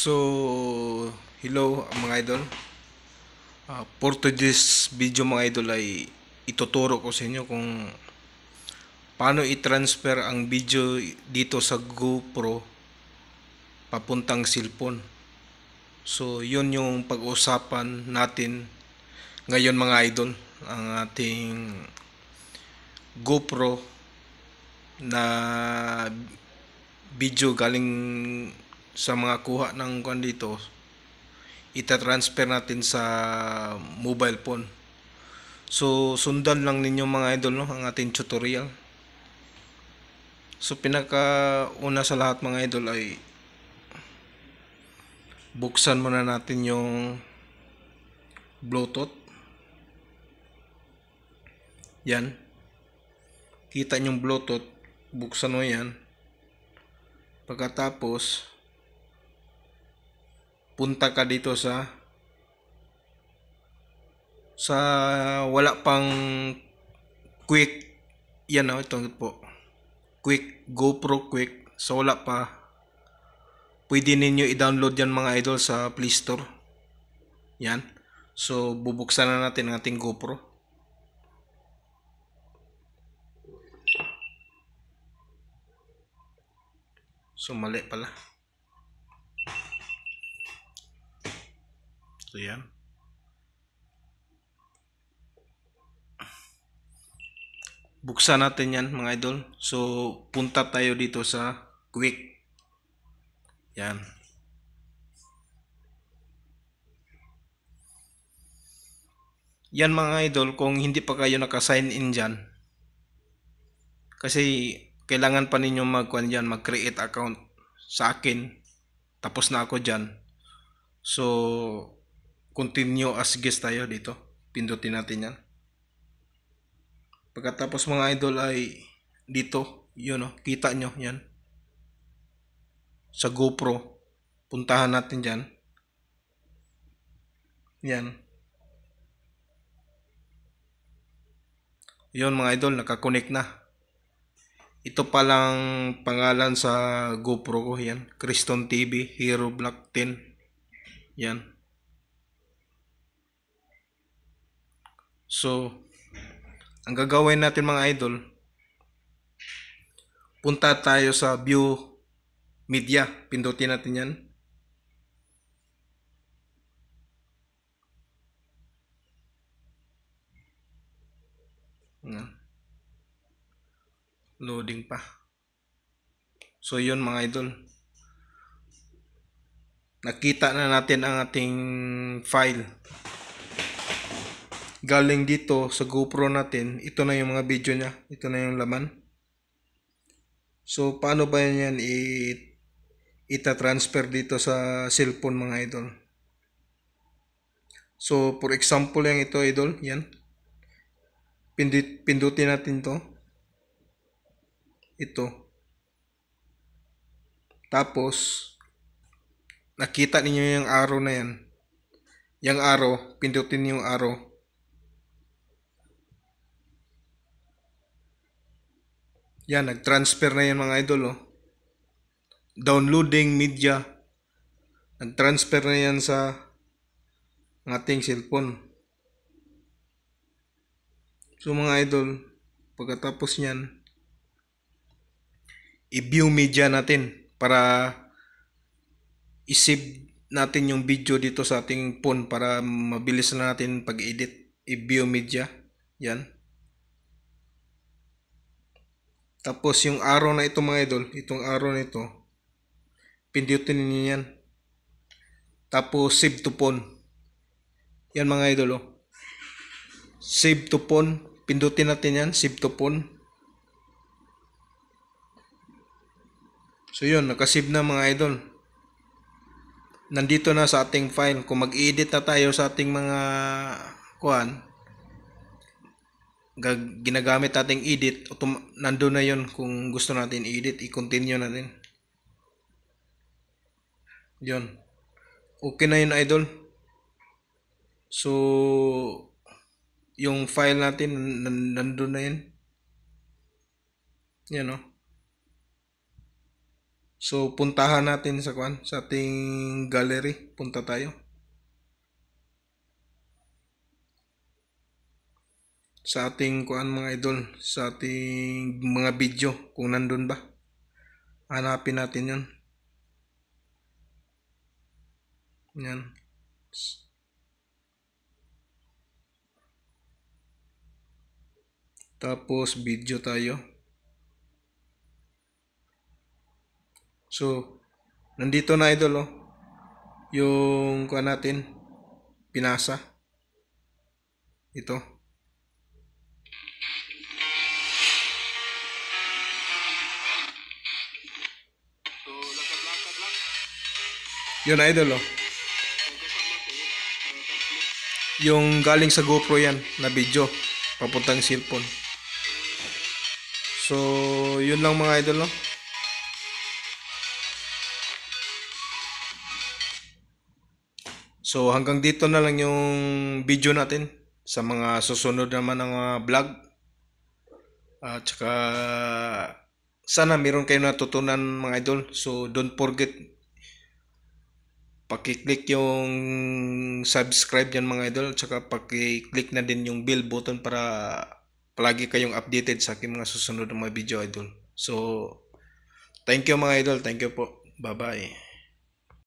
So, hello mga idol. Uh, for today's video mga idol ay ituturo ko sa inyo kung paano i-transfer ang video dito sa GoPro papuntang cellphone. So, yun yung pag-usapan natin ngayon mga idol. Ang ating GoPro na video galing sa mga kuha ng kwan dito itatransfer natin sa mobile phone so sundan lang ninyo mga idol no ang ating tutorial so pinaka una sa lahat mga idol ay buksan muna natin yung bluetooth yan kita yung bluetooth buksan mo yan pagkatapos punta ka dito sa sa wala pang quick yan o oh, ito po quick GoPro quick so wala pa pwede ninyo i-download yan mga idol sa Play Store yan so bubuksan na natin ang ating GoPro so mali pala So yan. Buksan natin yan mga idol. So punta tayo dito sa quick. Yan. Yan mga idol kung hindi pa kayo naka-sign in dyan. Kasi kailangan pa ninyo magkuan dyan, mag-create account sa akin. Tapos na ako dyan. So, continue as guest tayo dito. Pindutin natin yan. Pagkatapos mga idol ay dito, yun o, kita nyo, yan. Sa GoPro, puntahan natin dyan. Yan. Yun mga idol, nakakonect na. Ito palang pangalan sa GoPro ko, yan. Criston TV, Hero Black 10. Yan. So, ang gagawin natin mga idol, punta tayo sa view media. Pindutin natin yan. Loading pa. So, yun mga idol. Nakita na natin ang ating file galing dito sa GoPro natin, ito na yung mga video niya. Ito na yung laman. So, paano ba yan i ita-transfer dito sa cellphone mga idol? So, for example yung ito idol, yan. Pindut pindutin natin to. Ito. Tapos, nakita ninyo yung arrow na yan. Yung arrow, pindutin yung arrow Yan, nag-transfer na yan mga idol. Oh. Downloading media. Nag-transfer na yan sa ating cellphone. So mga idol, pagkatapos niyan, i-view media natin para isave natin yung video dito sa ating phone para mabilis na natin pag-edit. I-view media. Yan. Tapos yung arrow na ito mga idol, itong arrow na ito, pindutin niyo yan. Tapos save to phone. Yan mga idol oh. Save to phone. Pindutin natin yan, save to phone. So yun, nakasave na mga idol. Nandito na sa ating file. Kung mag-edit na tayo sa ating mga kuan, gag- ginagamit nating edit, autom- na yon kung gusto natin i-edit, i-continue natin. Yun. Okay na yun, idol. So, yung file natin, nandun na yun. Yan, oh. So, puntahan natin sa kwan, sa ating gallery. Punta tayo. sa ating kuan mga idol sa ating mga video kung nandun ba hanapin natin yun yan tapos video tayo so nandito na idol oh yung kuan natin pinasa ito Yun, idol, oh. Yung galing sa GoPro yan, na video, papuntang cellphone. So, yun lang mga idol, oh. So hanggang dito na lang yung video natin sa mga susunod naman ng ah, vlog. At uh, saka sana meron kayo natutunan mga idol. So don't forget Paki-click yung subscribe yan mga idol. Tsaka paki-click na din yung bell button para palagi kayong updated sa aking mga susunod na mga video idol. So, thank you mga idol. Thank you po. Bye-bye.